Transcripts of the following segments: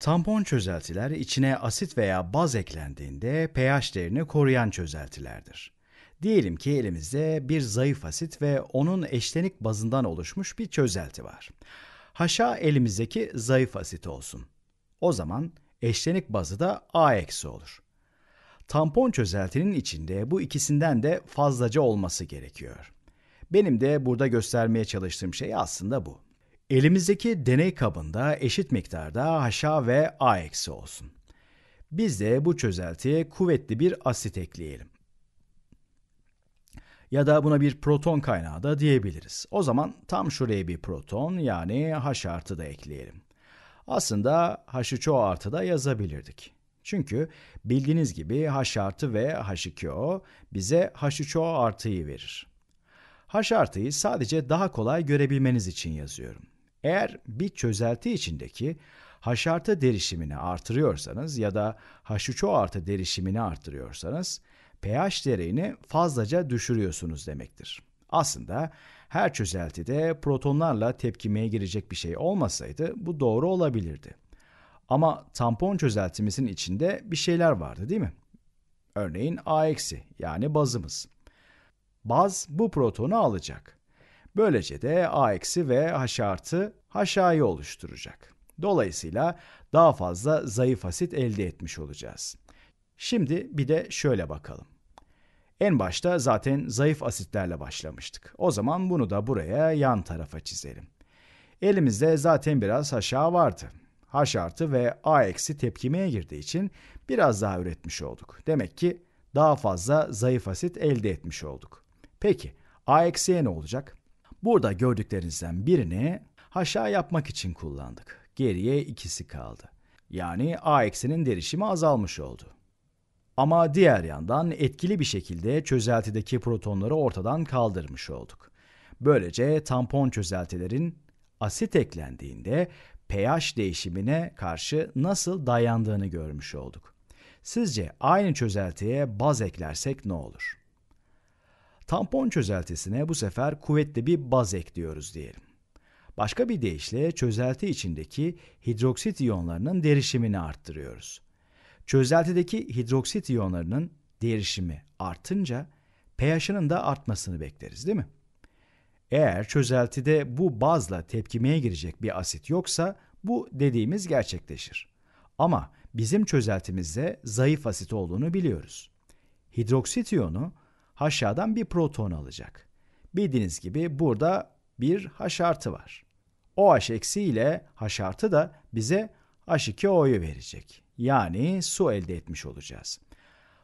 Tampon çözeltiler içine asit veya baz eklendiğinde pH değerini koruyan çözeltilerdir. Diyelim ki elimizde bir zayıf asit ve onun eşlenik bazından oluşmuş bir çözelti var. Haşa elimizdeki zayıf asit olsun. O zaman eşlenik bazı da A eksi olur. Tampon çözeltinin içinde bu ikisinden de fazlaca olması gerekiyor. Benim de burada göstermeye çalıştığım şey aslında bu. Elimizdeki deney kabında eşit miktarda haşa ve A eksi olsun. Biz de bu çözeltiye kuvvetli bir asit ekleyelim. Ya da buna bir proton kaynağı da diyebiliriz. O zaman tam şuraya bir proton yani H artı da ekleyelim. Aslında H'ı çoğu artı da yazabilirdik. Çünkü bildiğiniz gibi H artı ve H2O bize H'ı çoğu artıyı verir. H artıyı sadece daha kolay görebilmeniz için yazıyorum. Eğer bir çözelti içindeki H derişimini artırıyorsanız ya da h 3 artı derişimini artırıyorsanız pH değerini fazlaca düşürüyorsunuz demektir. Aslında her çözeltide protonlarla tepkimeye girecek bir şey olmasaydı bu doğru olabilirdi. Ama tampon çözeltimizin içinde bir şeyler vardı değil mi? Örneğin A- yani bazımız. Baz bu protonu alacak. Böylece de a eksi ve h artı h'a'yı oluşturacak. Dolayısıyla daha fazla zayıf asit elde etmiş olacağız. Şimdi bir de şöyle bakalım. En başta zaten zayıf asitlerle başlamıştık. O zaman bunu da buraya yan tarafa çizelim. Elimizde zaten biraz haşa vardı. H artı ve A eksi tepkimeye girdiği için biraz daha üretmiş olduk. Demek ki daha fazla zayıf asit elde etmiş olduk. Peki A eksiye ne olacak? Burada gördüklerinizden birini haşa yapmak için kullandık. Geriye ikisi kaldı. Yani a eksinin derişimi azalmış oldu. Ama diğer yandan etkili bir şekilde çözeltideki protonları ortadan kaldırmış olduk. Böylece tampon çözeltilerin asit eklendiğinde pH değişimine karşı nasıl dayandığını görmüş olduk. Sizce aynı çözeltiye baz eklersek ne olur? Tampon çözeltisine bu sefer kuvvetli bir baz ekliyoruz diyelim. Başka bir deyişle çözelti içindeki hidroksit iyonlarının derişimini arttırıyoruz. Çözeltideki hidroksit iyonlarının derişimi artınca pH'inin da artmasını bekleriz değil mi? Eğer çözeltide bu bazla tepkimeye girecek bir asit yoksa bu dediğimiz gerçekleşir. Ama bizim çözeltimizde zayıf asit olduğunu biliyoruz. Hidroksit iyonu haşadan bir proton alacak. Bildiğiniz gibi burada bir haş artı var. OH eksi ile haş artı da bize H2O'yu verecek. Yani su elde etmiş olacağız.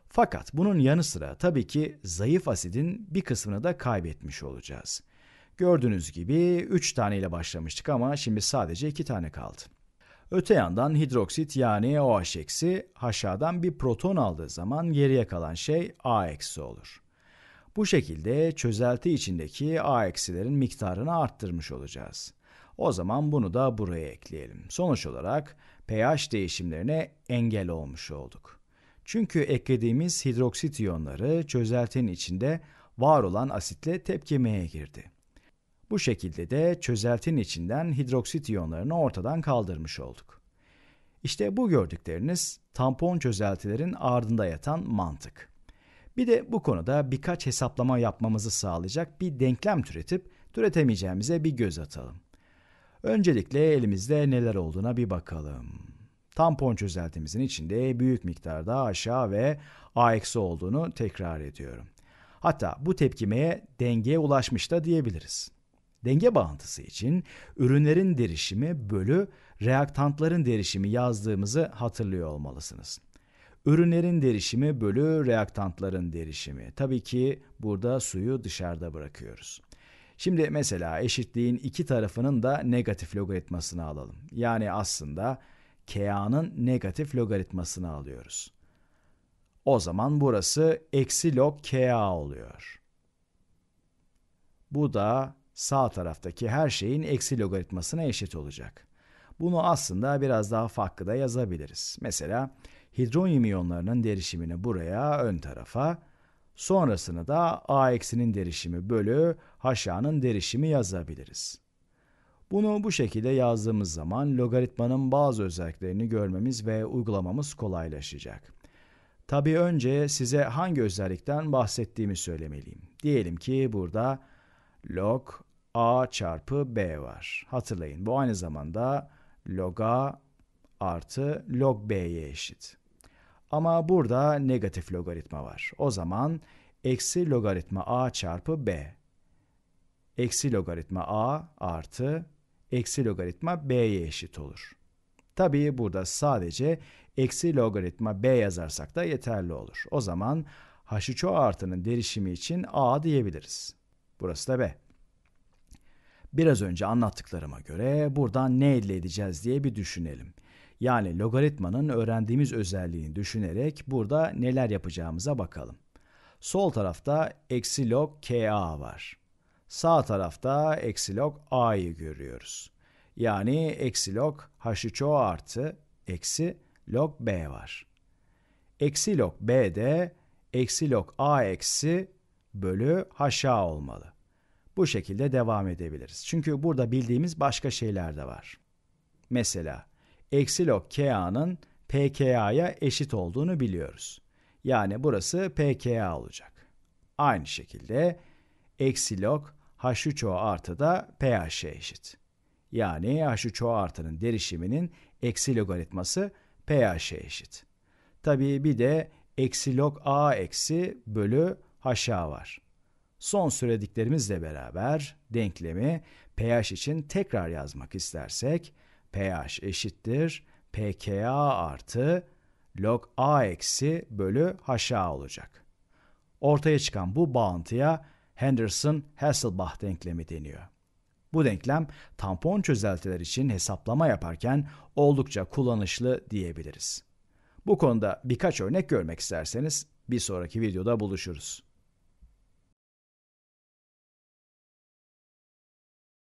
Fakat bunun yanı sıra tabii ki zayıf asidin bir kısmını da kaybetmiş olacağız. Gördüğünüz gibi 3 tane ile başlamıştık ama şimdi sadece 2 tane kaldı. Öte yandan hidroksit yani OH eksi haşadan bir proton aldığı zaman geriye kalan şey A eksi olur. Bu şekilde çözelti içindeki a eksilerin miktarını arttırmış olacağız. O zaman bunu da buraya ekleyelim. Sonuç olarak pH değişimlerine engel olmuş olduk. Çünkü eklediğimiz hidroksit iyonları çözeltinin içinde var olan asitle tepkimeye girdi. Bu şekilde de çözeltinin içinden hidroksit iyonlarını ortadan kaldırmış olduk. İşte bu gördükleriniz tampon çözeltilerin ardında yatan mantık. Bir de bu konuda birkaç hesaplama yapmamızı sağlayacak bir denklem türetip türetemeyeceğimize bir göz atalım. Öncelikle elimizde neler olduğuna bir bakalım. Tampon çözeltimizin içinde büyük miktarda aşağı ve A eksi olduğunu tekrar ediyorum. Hatta bu tepkimeye dengeye ulaşmış da diyebiliriz. Denge bağıntısı için ürünlerin derişimi bölü reaktantların derişimi yazdığımızı hatırlıyor olmalısınız. Ürünlerin derişimi bölü reaktantların derişimi. Tabii ki burada suyu dışarıda bırakıyoruz. Şimdi mesela eşitliğin iki tarafının da negatif logaritmasını alalım. Yani aslında KA'nın negatif logaritmasını alıyoruz. O zaman burası eksi log KA oluyor. Bu da sağ taraftaki her şeyin eksi logaritmasına eşit olacak. Bunu aslında biraz daha farklı da yazabiliriz. Mesela hidronyum iyonlarının derişimini buraya ön tarafa, sonrasını da A-nin derişimi bölü HA'nın derişimi yazabiliriz. Bunu bu şekilde yazdığımız zaman logaritmanın bazı özelliklerini görmemiz ve uygulamamız kolaylaşacak. Tabi önce size hangi özellikten bahsettiğimi söylemeliyim. Diyelim ki burada log a çarpı b var. Hatırlayın bu aynı zamanda log a artı log b'ye eşit. Ama burada negatif logaritma var. O zaman eksi logaritma a çarpı b. Eksi logaritma a artı eksi logaritma b'ye eşit olur. Tabii burada sadece eksi logaritma b yazarsak da yeterli olur. O zaman h 3 artının derişimi için a diyebiliriz. Burası da b. Biraz önce anlattıklarıma göre buradan ne elde edeceğiz diye bir düşünelim. Yani logaritmanın öğrendiğimiz özelliğini düşünerek burada neler yapacağımıza bakalım. Sol tarafta eksi log ka var. Sağ tarafta eksi log a'yı görüyoruz. Yani eksi log h'ı çoğu artı eksi log b var. Eksi log b de eksi log a eksi bölü h'a olmalı. Bu şekilde devam edebiliriz. Çünkü burada bildiğimiz başka şeyler de var. Mesela eksi log KA'nın PKA'ya eşit olduğunu biliyoruz. Yani burası PKA olacak. Aynı şekilde eksi log H3O artı da pH'e eşit. Yani H3O artının derişiminin eksi logaritması pH'e eşit. Tabii bir de eksi log A eksi bölü HA var. Son söylediklerimizle beraber denklemi pH için tekrar yazmak istersek pH eşittir pKa artı log A eksi bölü HA olacak. Ortaya çıkan bu bağıntıya Henderson-Hasselbalch denklemi deniyor. Bu denklem tampon çözeltiler için hesaplama yaparken oldukça kullanışlı diyebiliriz. Bu konuda birkaç örnek görmek isterseniz bir sonraki videoda buluşuruz.